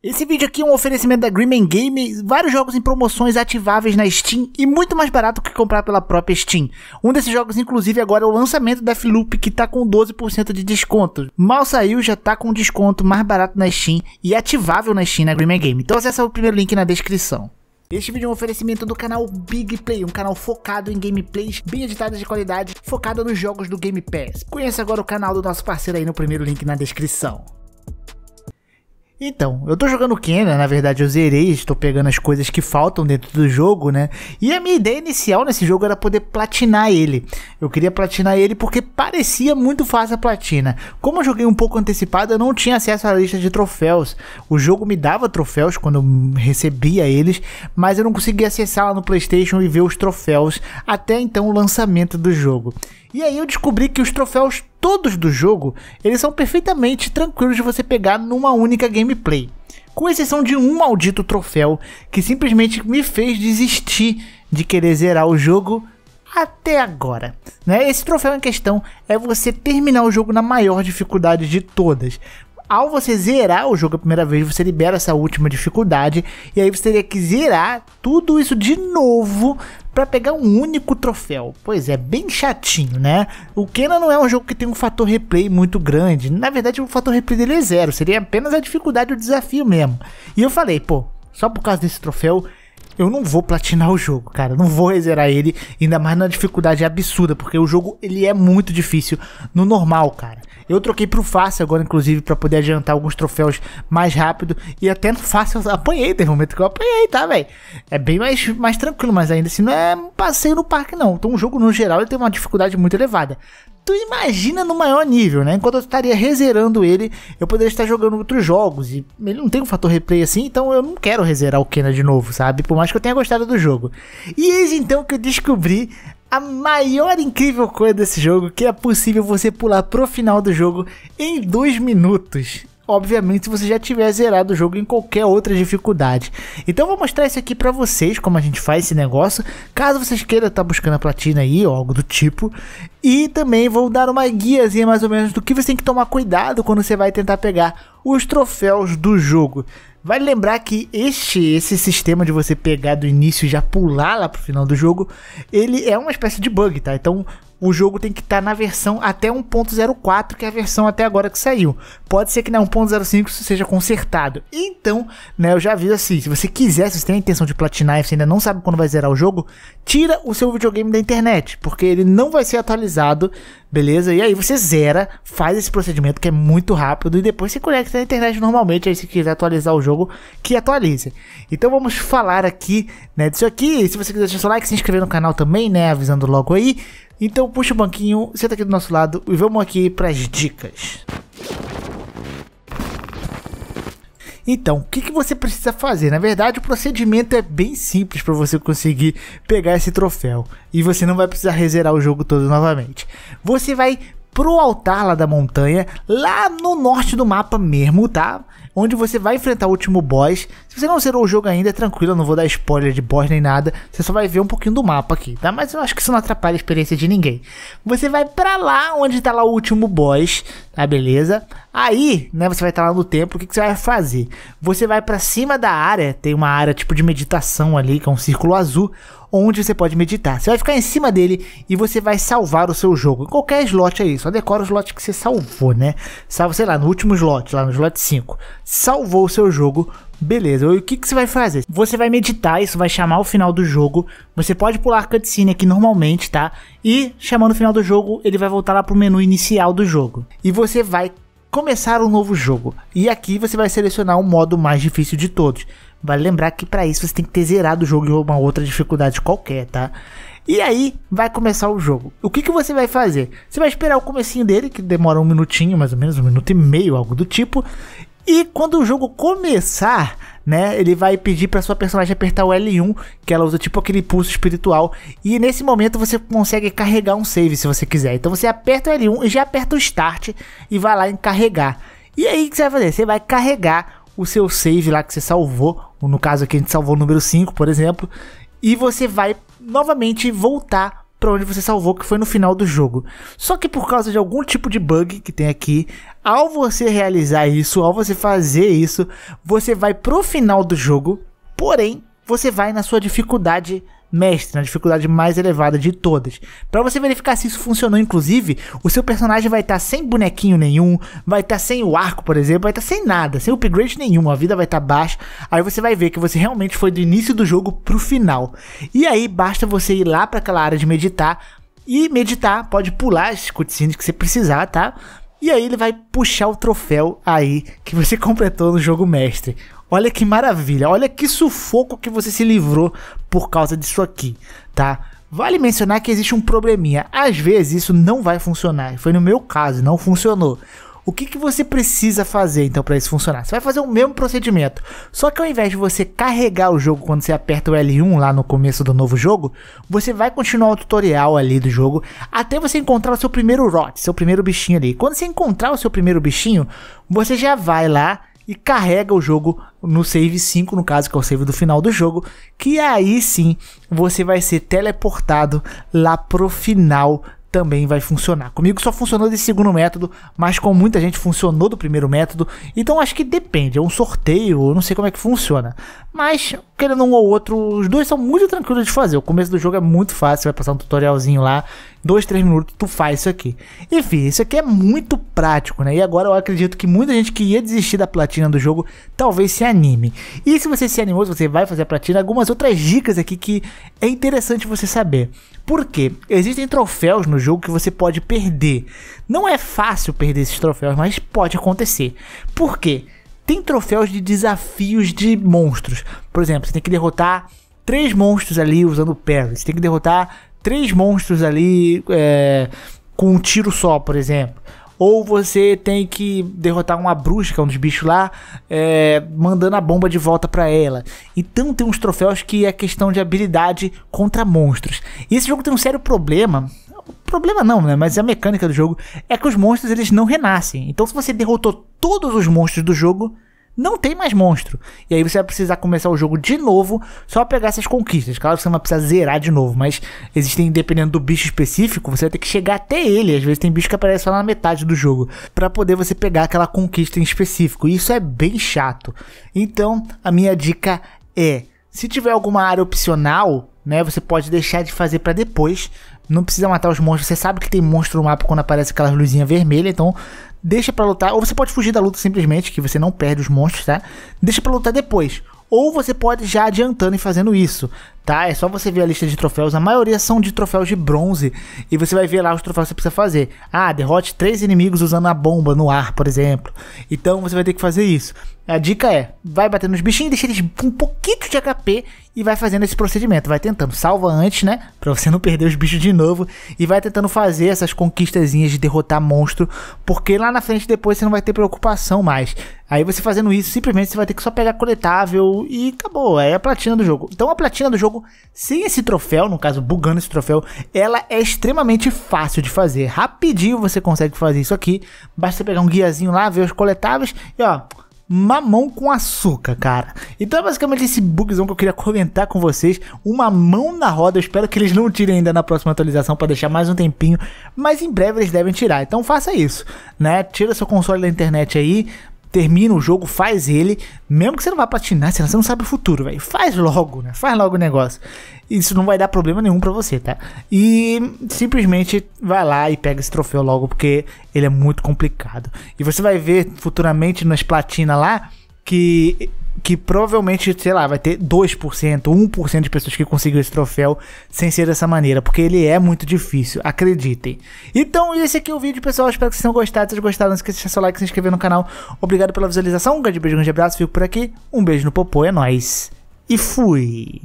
Esse vídeo aqui é um oferecimento da Greenman Game, vários jogos em promoções ativáveis na Steam e muito mais barato que comprar pela própria Steam. Um desses jogos, inclusive, agora é o lançamento da Floop, que tá com 12% de desconto. Mal saiu, já tá com desconto mais barato na Steam e ativável na Steam na Greenman Game. Então acessa o primeiro link na descrição. Este vídeo é um oferecimento do canal Big Play, um canal focado em gameplays bem editadas de qualidade, focado nos jogos do Game Pass. Conheça agora o canal do nosso parceiro aí no primeiro link na descrição. Então, eu tô jogando Kena, na verdade eu zerei, estou pegando as coisas que faltam dentro do jogo, né? E a minha ideia inicial nesse jogo era poder platinar ele. Eu queria platinar ele porque parecia muito fácil a platina. Como eu joguei um pouco antecipado, eu não tinha acesso à lista de troféus. O jogo me dava troféus quando eu recebia eles, mas eu não conseguia acessar lá no PlayStation e ver os troféus até então o lançamento do jogo. E aí eu descobri que os troféus todos do jogo, eles são perfeitamente tranquilos de você pegar numa única gameplay. Com exceção de um maldito troféu que simplesmente me fez desistir de querer zerar o jogo até agora. Né? Esse troféu em questão é você terminar o jogo na maior dificuldade de todas. Ao você zerar o jogo a primeira vez, você libera essa última dificuldade. E aí você teria que zerar tudo isso de novo para pegar um único troféu. Pois é, bem chatinho, né? O Kena não é um jogo que tem um fator replay muito grande. Na verdade, o fator replay dele é zero. Seria apenas a dificuldade o desafio mesmo. E eu falei, pô, só por causa desse troféu, eu não vou platinar o jogo, cara. Não vou rezerar ele, ainda mais na dificuldade absurda, porque o jogo ele é muito difícil no normal, cara. Eu troquei pro fácil agora, inclusive, para poder adiantar alguns troféus mais rápido. E até no fácil eu apanhei, teve um momento que eu apanhei, tá, velho? É bem mais, mais tranquilo, mas ainda assim não é um passeio no parque, não. Então o jogo, no geral, ele tem uma dificuldade muito elevada. Tu imagina no maior nível, né? Enquanto eu estaria rezerando ele, eu poderia estar jogando outros jogos. E ele não tem um fator replay assim, então eu não quero rezerar o Kena de novo, sabe? Por mais que eu tenha gostado do jogo. E eis então que eu descobri a maior incrível coisa desse jogo, que é possível você pular pro final do jogo em dois minutos. Obviamente, se você já tiver zerado o jogo em qualquer outra dificuldade. Então, vou mostrar isso aqui para vocês, como a gente faz esse negócio. Caso vocês queiram estar tá buscando a platina aí, ou algo do tipo. E também vou dar uma guiazinha mais ou menos do que você tem que tomar cuidado quando você vai tentar pegar os troféus do jogo. Vale lembrar que este esse sistema de você pegar do início e já pular lá pro final do jogo, ele é uma espécie de bug, tá? Então, o jogo tem que estar tá na versão até 1.04, que é a versão até agora que saiu. Pode ser que na 1.05 isso seja consertado. Então, né, eu já aviso assim, se você quiser, se você tem a intenção de platinar e você ainda não sabe quando vai zerar o jogo, tira o seu videogame da internet, porque ele não vai ser atualizado, beleza? E aí você zera, faz esse procedimento que é muito rápido e depois se conecta na internet normalmente, aí se quiser atualizar o jogo, que atualize. Então vamos falar aqui, né, disso aqui. Se você quiser deixar seu like, se inscrever no canal também, né, avisando logo aí. Então puxa o banquinho, senta aqui do nosso lado e vamos aqui para as dicas. Então, o que, que você precisa fazer? Na verdade, o procedimento é bem simples para você conseguir pegar esse troféu. E você não vai precisar rezerar o jogo todo novamente. Você vai pro altar lá da montanha, lá no norte do mapa mesmo, tá? onde você vai enfrentar o último boss. Se você não zerou o jogo ainda, é tranquilo, eu não vou dar spoiler de boss nem nada, você só vai ver um pouquinho do mapa aqui, tá? Mas eu acho que isso não atrapalha a experiência de ninguém. Você vai para lá onde tá lá o último boss, tá beleza? Aí, né, você vai estar tá lá no tempo. o que, que você vai fazer? Você vai para cima da área, tem uma área tipo de meditação ali, que é um círculo azul, onde você pode meditar. Você vai ficar em cima dele e você vai salvar o seu jogo. qualquer slot aí, só decora o slot que você salvou, né? Salva, sei lá, no último slot, lá no slot 5 salvou o seu jogo, beleza. E o que, que você vai fazer? Você vai meditar, isso vai chamar o final do jogo. Você pode pular cutscene aqui normalmente, tá? E chamando o final do jogo, ele vai voltar lá pro menu inicial do jogo. E você vai começar um novo jogo. E aqui você vai selecionar o modo mais difícil de todos. Vale lembrar que para isso você tem que ter zerado o jogo em uma outra dificuldade qualquer, tá? E aí vai começar o jogo. O que, que você vai fazer? Você vai esperar o comecinho dele, que demora um minutinho, mais ou menos, um minuto e meio, algo do tipo. E quando o jogo começar, né, ele vai pedir para sua personagem apertar o L1, que ela usa tipo aquele pulso espiritual, e nesse momento você consegue carregar um save se você quiser. Então você aperta o L1 e já aperta o start e vai lá em carregar. E aí o que você vai fazer? Você vai carregar o seu save lá que você salvou, no caso aqui a gente salvou o número 5, por exemplo, e você vai novamente voltar para onde você salvou, que foi no final do jogo. Só que por causa de algum tipo de bug que tem aqui, ao você realizar isso, ao você fazer isso, você vai pro final do jogo, porém, você vai na sua dificuldade mestre, na dificuldade mais elevada de todas. Para você verificar se isso funcionou, inclusive, o seu personagem vai estar tá sem bonequinho nenhum, vai estar tá sem o arco, por exemplo, vai estar tá sem nada, sem upgrade nenhum, a vida vai estar tá baixa. Aí você vai ver que você realmente foi do início do jogo pro final. E aí basta você ir lá para aquela área de meditar e meditar, pode pular as cutscenes que você precisar, tá? E aí ele vai puxar o troféu aí que você completou no jogo mestre. Olha que maravilha, olha que sufoco que você se livrou por causa disso aqui, tá? Vale mencionar que existe um probleminha. Às vezes isso não vai funcionar. Foi no meu caso, não funcionou. O que, que você precisa fazer então para isso funcionar? Você vai fazer o mesmo procedimento, só que ao invés de você carregar o jogo quando você aperta o L1 lá no começo do novo jogo, você vai continuar o tutorial ali do jogo até você encontrar o seu primeiro rot, seu primeiro bichinho ali. Quando você encontrar o seu primeiro bichinho, você já vai lá e carrega o jogo no save 5, no caso, que é o save do final do jogo, que aí sim você vai ser teleportado lá pro final também vai funcionar. Comigo só funcionou desse segundo método, mas com muita gente funcionou do primeiro método, então acho que depende, é um sorteio, eu não sei como é que funciona. Mas, querendo um ou outro, os dois são muito tranquilos de fazer. O começo do jogo é muito fácil, vai passar um tutorialzinho lá, dois, três minutos, tu faz isso aqui. Enfim, isso aqui é muito prático, né? E agora eu acredito que muita gente que ia desistir da platina do jogo talvez se anime. E se você se animou, se você vai fazer a platina, algumas outras dicas aqui que é interessante você saber. Por quê? Existem troféus no jogo que você pode perder. Não é fácil perder esses troféus, mas pode acontecer. Por quê? Tem troféus de desafios de monstros. Por exemplo, você tem que derrotar três monstros ali usando o Você tem que derrotar três monstros ali é, com um tiro só, por exemplo. Ou você tem que derrotar uma bruxa, que é um dos bichos lá, é, mandando a bomba de volta para ela. Então tem uns troféus que é questão de habilidade contra monstros. E esse jogo tem um sério problema problema não, né? Mas a mecânica do jogo é que os monstros eles não renascem. Então se você derrotou todos os monstros do jogo, não tem mais monstro. E aí você vai precisar começar o jogo de novo, só pegar essas conquistas. Claro que você não vai precisar zerar de novo, mas existem, dependendo do bicho específico, você vai ter que chegar até ele. Às vezes tem bicho que aparece só na metade do jogo, para poder você pegar aquela conquista em específico. E isso é bem chato. Então, a minha dica é, se tiver alguma área opcional, né? Você pode deixar de fazer para depois. Não precisa matar os monstros. Você sabe que tem monstro no mapa quando aparece aquela luzinha vermelha, então deixa para lutar. Ou você pode fugir da luta simplesmente, que você não perde os monstros, tá? Deixa para lutar depois. Ou você pode já adiantando e fazendo isso tá? É só você ver a lista de troféus, a maioria são de troféus de bronze, e você vai ver lá os troféus que você precisa fazer. Ah, derrote três inimigos usando a bomba no ar, por exemplo. Então você vai ter que fazer isso. A dica é, vai batendo nos bichinhos, deixa eles com um pouquinho de HP e vai fazendo esse procedimento, vai tentando, salva antes, né, para você não perder os bichos de novo e vai tentando fazer essas conquistazinhas de derrotar monstro, porque lá na frente depois você não vai ter preocupação mais. Aí você fazendo isso, simplesmente você vai ter que só pegar coletável e acabou, é a platina do jogo. Então a platina do jogo sem esse troféu, no caso, bugando esse troféu, ela é extremamente fácil de fazer. Rapidinho você consegue fazer isso aqui. Basta pegar um guiazinho lá, ver os coletáveis e ó mamão com açúcar, cara. Então é basicamente esse bugzão que eu queria comentar com vocês. Uma mão na roda. Eu espero que eles não tirem ainda na próxima atualização para deixar mais um tempinho. Mas em breve eles devem tirar. Então faça isso, né? Tira seu console da internet aí termina o jogo, faz ele, mesmo que você não vá platinar, você não sabe o futuro, velho. Faz logo, né? Faz logo o negócio. Isso não vai dar problema nenhum para você, tá? E simplesmente vai lá e pega esse troféu logo, porque ele é muito complicado. E você vai ver futuramente nas platinas lá que que provavelmente, sei lá, vai ter 2%, 1% de pessoas que conseguiram esse troféu sem ser dessa maneira, porque ele é muito difícil, acreditem. Então, esse aqui é o vídeo, pessoal. Espero que vocês tenham gostado. Se vocês gostaram, não esqueça de deixar seu like, se inscrever no canal. Obrigado pela visualização. Um grande beijo, um grande abraço. Fico por aqui. Um beijo no popô, é nóis. E fui!